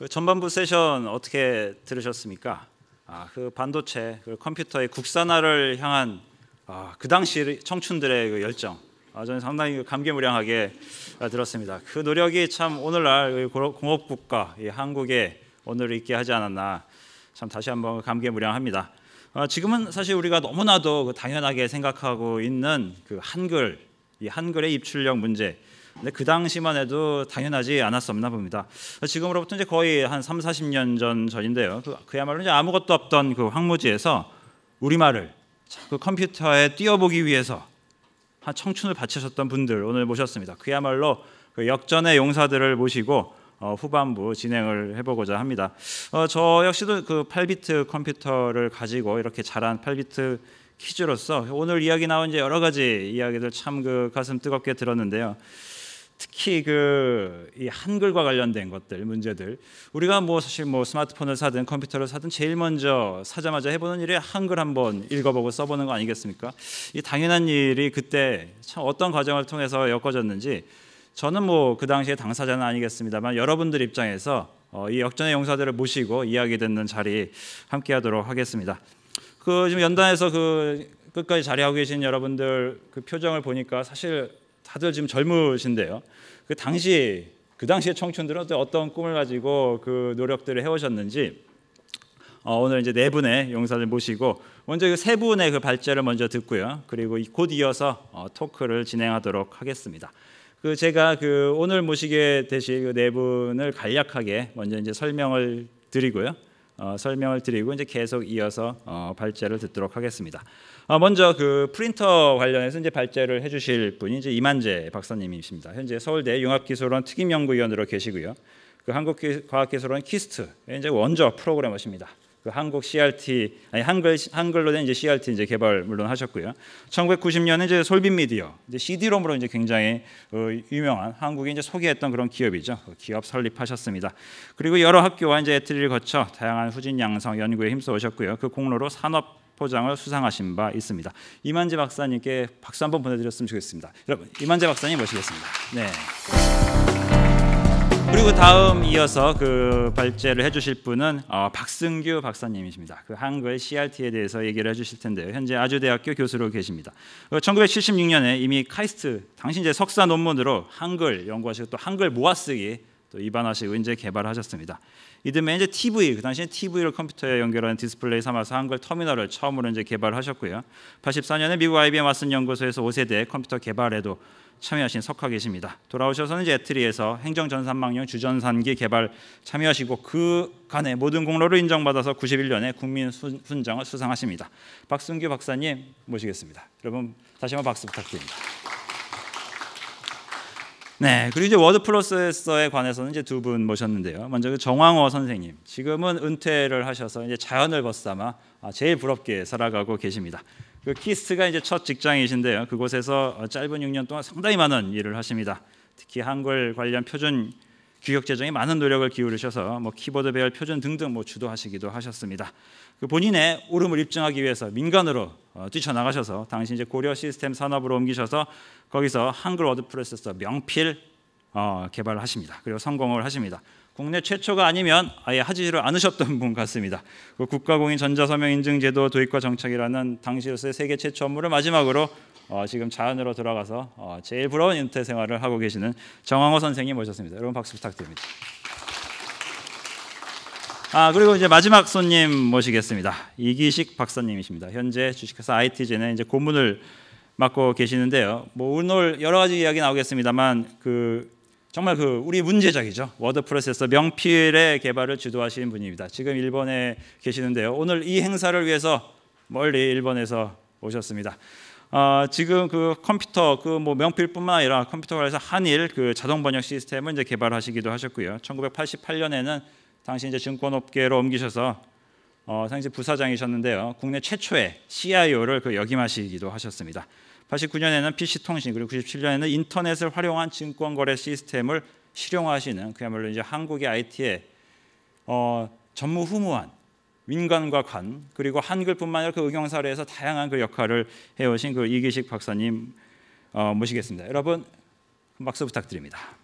그 전반부 세션 어떻게 들으셨습니까? 아, 그 반도체, 그 컴퓨터의 국산화를 향한 아, 그 당시 청춘들의 그 열정, 아, 저는 상당히 그 감개무량하게 아, 들었습니다. 그 노력이 참 오늘날 그 공업국가 한국에 오늘 있게 하지 않았나 참 다시 한번 그 감개무량합니다. 아, 지금은 사실 우리가 너무나도 당연하게 생각하고 있는 그 한글, 이 한글의 입출력 문제 근데 그 당시만 해도 당연하지 않았었나 봅니다. 지금으로부터 이제 거의 한 3, 40년 전 전인데요. 그, 그야말로 이제 아무것도 없던 그 황무지에서 우리말을 그 컴퓨터에 띄워보기 위해서 한 청춘을 바치셨던 분들 오늘 모셨습니다. 그야말로 그 역전의 용사들을 모시고 어, 후반부 진행을 해보고자 합니다. 어, 저 역시도 그 8비트 컴퓨터를 가지고 이렇게 자란 8비트 키즈로서 오늘 이야기 나온 이제 여러 가지 이야기들 참그 가슴 뜨겁게 들었는데요. 특히 그 이 한글과 관련된 것들 문제들 우리가 뭐 사실 뭐 스마트폰을 사든 컴퓨터를 사든 제일 먼저 사자마자 해보는 일에 한글 한번 읽어보고 써보는 거 아니겠습니까? 이 당연한 일이 그때 참 어떤 과정을 통해서 엮어졌는지 저는 뭐 그 당시에 당사자는 아니겠습니다만 여러분들 입장에서 어, 이 역전의 용사들을 모시고 이야기 듣는 자리 함께하도록 하겠습니다. 그 지금 연단에서 그 끝까지 자리하고 계신 여러분들 그 표정을 보니까 사실 다들 지금 젊으신데요. 그 당시 그 당시의 청춘들은 어떤 꿈을 가지고 그 노력들을 해오셨는지 어, 오늘 이제 네 분의 용사를 모시고 먼저 그세 분의 그 발제를 먼저 듣고요. 그리고 곧 이어서 어, 토크를 진행하도록 하겠습니다. 그 제가 그 오늘 모시게 되실 그네 분을 간략하게 먼저 이제 설명을 드리고요. 어, 설명을 드리고 이제 계속 이어서 어, 발제를 듣도록 하겠습니다. 어, 먼저 그 프린터 관련해서 이제 발제를 해주실 분이 이제 이만재 박사님이십니다. 현재 서울대 융합기술원 특임연구위원으로 계시고요. 그 한국과학기술원 키스트 이제 원저 프로그래머십니다. 그 한국 CRT 아니 한글 한글로 된 이제 CRT 이제 개발 물론 하셨고요. 1990년에 이제 솔빈 미디어 이제 CD롬으로 이제 굉장히 어, 유명한 한국이 이제 소개했던 그런 기업이죠. 그 기업 설립하셨습니다. 그리고 여러 학교와 이제 애틀리를 거쳐 다양한 후진 양성 연구에 힘써 오셨고요. 그 공로로 산업 포장을 수상하신 바 있습니다. 이만재 박사님께 박수 한번 보내드렸으면 좋겠습니다. 여러분 이만재 박사님 모시겠습니다. 네. 그리고 다음 이어서 그 발제를 해주실 분은 어, 박승규 박사님이십니다. 그 한글 CRT에 대해서 얘기를 해주실 텐데요. 현재 아주대학교 교수로 계십니다. 1976년에 어, 이미 카이스트 당신 이제 석사 논문으로 한글 연구하시고 또 한글 모아쓰기 또 입안하시고 이제 개발하셨습니다. 이듬해 이제 TV 그 당시에 TV를 컴퓨터에 연결하는 디스플레이 삼아서 한글 터미널을 처음으로 이제 개발하셨고요. 84년에 미국 IBM 왓슨 연구소에서 5세대 컴퓨터 개발에도 참여하신 석화 계십니다. 돌아오셔서는 이제 애트리에서 행정전산망용 주전산기 개발 참여하시고 그간의 모든 공로를 인정받아서 91년에 국민 순장을 수상하십니다. 박승규 박사님 모시겠습니다. 여러분 다시 한번 박수 부탁드립니다. 네, 그리고 이제 워드 프로스에 관해서는 이제 두 분 모셨는데요. 먼저 그 정황호 선생님, 지금은 은퇴를 하셔서 이제 자연을 벗삼아 아, 제일 부럽게 살아가고 계십니다. 그 키스트가 이제 첫 직장이신데요. 그곳에서 짧은 6년 동안 상당히 많은 일을 하십니다. 특히 한글 관련 표준 규격 제정에 많은 노력을 기울이셔서 뭐 키보드 배열 표준 등등 뭐 주도하시기도 하셨습니다. 그 본인의 옳음을 입증하기 위해서 민간으로 어, 뛰쳐나가셔서 당시 이제 고려 시스템 산업으로 옮기셔서 거기서 한글 워드 프로세서 명필 어, 개발을 하십니다. 그리고 성공을 하십니다. 국내 최초가 아니면 아예 하지를 않으셨던 분 같습니다. 그 국가공인 전자서명 인증제도 도입과 정착이라는 당시로서의 세계 최초 업무를 마지막으로 어, 지금 자연으로 돌아가서 어, 제일 부러운 인태 생활을 하고 계시는 정황호 선생님 모셨습니다. 여러분 박수 부탁드립니다. 아 그리고 이제 마지막 손님 모시겠습니다. 이기식 박사님이십니다. 현재 주식회사 IT젠에 이제 고문을 맡고 계시는데요. 뭐 오늘 여러 가지 이야기 나오겠습니다만 그 정말 그 우리 문제적이죠. 워드프로세서 명필의 개발을 주도하시는 분입니다. 지금 일본에 계시는데요. 오늘 이 행사를 위해서 멀리 일본에서 오셨습니다. 어, 지금 그 컴퓨터 그 뭐 명필뿐만 아니라 컴퓨터 관련해서 한일 그 자동 번역 시스템을 이제 개발하시기도 하셨고요. 1988년에는 당시 이제 증권업계로 옮기셔서 어, 당시 부사장이셨는데요. 국내 최초의 CIO를 그 역임하시기도 하셨습니다. 89년에는 PC 통신 그리고 97년에는 인터넷을 활용한 증권 거래 시스템을 실용화하시는 그야말로 이제 한국의 IT의 어, 전무후무한 민간과 관 그리고 한글뿐만 아니라 그 응용 사례에서 다양한 그 역할을 해오신 그 이기식 박사님 어, 모시겠습니다. 여러분 박수 부탁드립니다.